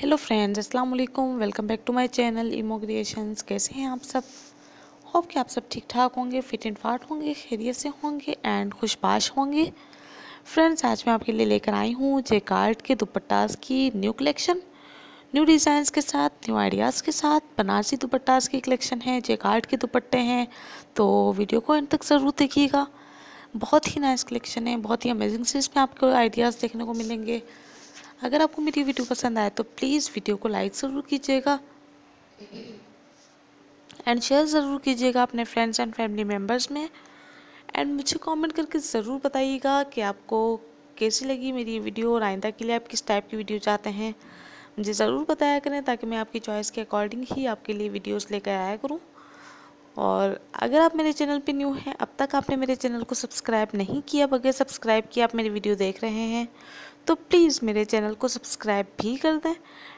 hello friends अस्सलाम वालेकुम welcome back to my channel Imo Creations कैसे हैं आप सब होप कि आप सब ठीक ठाक होंगे फिट एंड फाट होंगे खैरियत से होंगे एंड खुशबाश होंगे फ्रेंड्स आज मैं आपके लिए लेकर आई हूँ जेकार्ड के दुपट्टास की न्यू कलेक्शन न्यू डिज़ाइंस के साथ न्यू आइडियाज़ के साथ बनारसी दुपट्टास की कलेक्शन है जेकार्ड के दुपट्टे हैं तो वीडियो को एंड तक ज़रूर देखिएगा बहुत ही नाइस कलेक्शन है बहुत ही अमेजिंग से इसमें आपको आइडियाज़ देखने को मिलेंगे अगर आपको मेरी वीडियो पसंद आए तो प्लीज़ वीडियो को लाइक ज़रूर कीजिएगा एंड शेयर ज़रूर कीजिएगा अपने फ्रेंड्स एंड फैमिली मेम्बर्स में एंड मुझे कमेंट करके ज़रूर बताइएगा कि आपको कैसी लगी मेरी वीडियो और आइंदा के लिए आप किस टाइप की वीडियो चाहते हैं मुझे ज़रूर बताया करें ताकि मैं आपकी चॉइस के अकॉर्डिंग ही आपके लिए वीडियोस लेकर आया करूँ और अगर आप मेरे चैनल पे न्यू हैं अब तक आपने मेरे चैनल को सब्सक्राइब नहीं किया बगैर सब्सक्राइब किया आप मेरी वीडियो देख रहे हैं तो प्लीज़ मेरे चैनल को सब्सक्राइब भी कर दें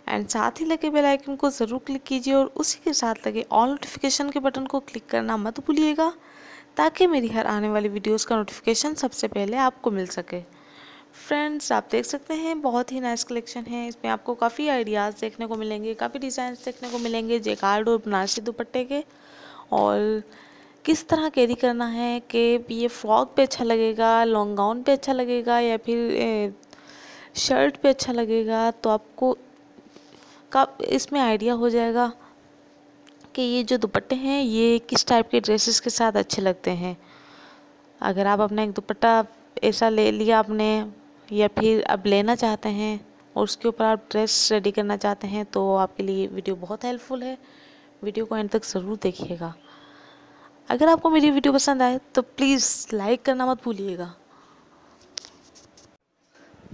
एंड साथ ही लगे बेल आइकन को ज़रूर क्लिक कीजिए और उसी के साथ लगे ऑल नोटिफिकेशन के बटन को क्लिक करना मत भूलिएगा ताकि मेरी हर आने वाली वीडियोज़ का नोटिफिकेशन सबसे पहले आपको मिल सके फ्रेंड्स आप देख सकते हैं बहुत ही नाइस कलेक्शन है इसमें आपको काफ़ी आइडियाज़ देखने को मिलेंगे काफ़ी डिज़ाइन देखने को मिलेंगे जेकार्ड और बनारसी दुपट्टे के और किस तरह कैरी करना है कि ये फ्रॉक पे अच्छा लगेगा लॉन्ग गाउन पे अच्छा लगेगा या फिर शर्ट पे अच्छा लगेगा तो आपको कब इसमें आइडिया हो जाएगा कि ये जो दुपट्टे हैं ये किस टाइप के ड्रेसेस के साथ अच्छे लगते हैं अगर आप अपना एक दुपट्टा ऐसा ले लिया आपने या फिर अब लेना चाहते हैं और उसके ऊपर आप ड्रेस रेडी करना चाहते हैं तो आपके लिए वीडियो बहुत हेल्पफुल है वीडियो को एंड तक ज़रूर देखिएगा अगर आपको मेरी वीडियो पसंद आए तो प्लीज़ लाइक करना मत भूलिएगा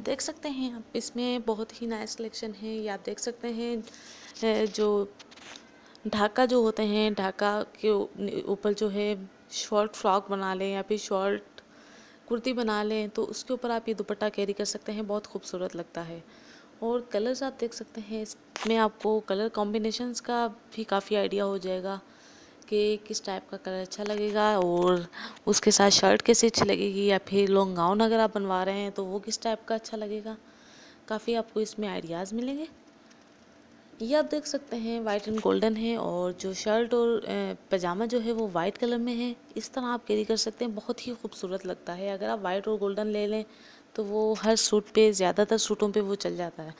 देख सकते हैं आप इसमें बहुत ही नाइस कलेक्शन है या देख सकते हैं जो ढाका जो होते हैं ढाका के ऊपर जो है शॉर्ट फ्रॉक बना लें या फिर शॉर्ट कुर्ती बना लें तो उसके ऊपर आप ये दुपट्टा कैरी कर सकते हैं बहुत खूबसूरत लगता है और कलर्स आप देख सकते हैं इसमें आपको कलर कॉम्बिनेशंस का भी काफ़ी आइडिया हो जाएगा कि किस टाइप का कलर अच्छा लगेगा और उसके साथ शर्ट कैसी अच्छी लगेगी या फिर लॉन्ग गाउन अगर आप बनवा रहे हैं तो वो किस टाइप का अच्छा लगेगा काफ़ी आपको इसमें आइडियाज़ मिलेंगे ये आप देख सकते हैं वाइट एंड गोल्डन है और जो शर्ट और पजामा जो है वो वाइट कलर में है इस तरह आप कैरी कर सकते हैं बहुत ही खूबसूरत लगता है अगर आप वाइट और गोल्डन ले लें तो वो हर सूट पे ज़्यादातर सूटों पे वो चल जाता है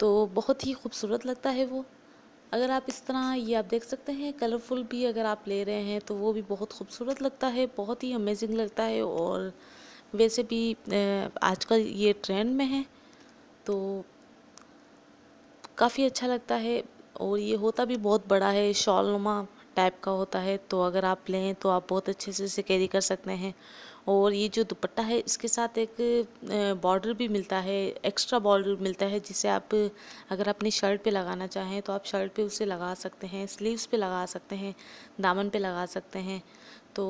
तो बहुत ही खूबसूरत लगता है वो अगर आप इस तरह ये आप देख सकते हैं कलरफुल भी अगर आप ले रहे हैं तो वो भी बहुत खूबसूरत लगता है बहुत ही अमेजिंग लगता है और वैसे भी आजकल ये ट्रेंड में है तो काफ़ी अच्छा लगता है और ये होता भी बहुत बड़ा है शॉल नुमा टाइप का होता है तो अगर आप लें तो आप बहुत अच्छे से इसे कैरी कर सकते हैं और ये जो दुपट्टा है इसके साथ एक बॉर्डर भी मिलता है एक्स्ट्रा बॉर्डर मिलता है जिसे आप अगर अपनी शर्ट पे लगाना चाहें तो आप शर्ट पे उसे लगा सकते हैं स्लीव्स पे लगा सकते हैं दामन पे लगा सकते हैं तो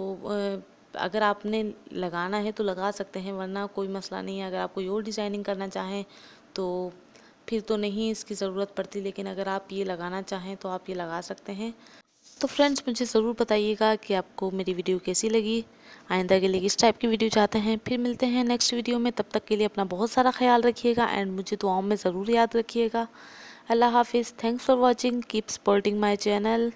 अगर आपने लगाना है तो लगा सकते हैं वरना कोई मसला नहीं है अगर आप कोई और डिज़ाइनिंग करना चाहें तो फिर तो नहीं इसकी ज़रूरत पड़ती लेकिन अगर आप ये लगाना चाहें तो आप ये लगा सकते हैं तो फ्रेंड्स मुझे ज़रूर बताइएगा कि आपको मेरी वीडियो कैसी लगी आइंदा के लिए किस टाइप की वीडियो चाहते हैं फिर मिलते हैं नेक्स्ट वीडियो में तब तक के लिए अपना बहुत सारा ख्याल रखिएगा एंड मुझे दुआओं में ज़रूर याद रखिएगा अल्लाह हाफिज़ thanks for watching keep supporting my channel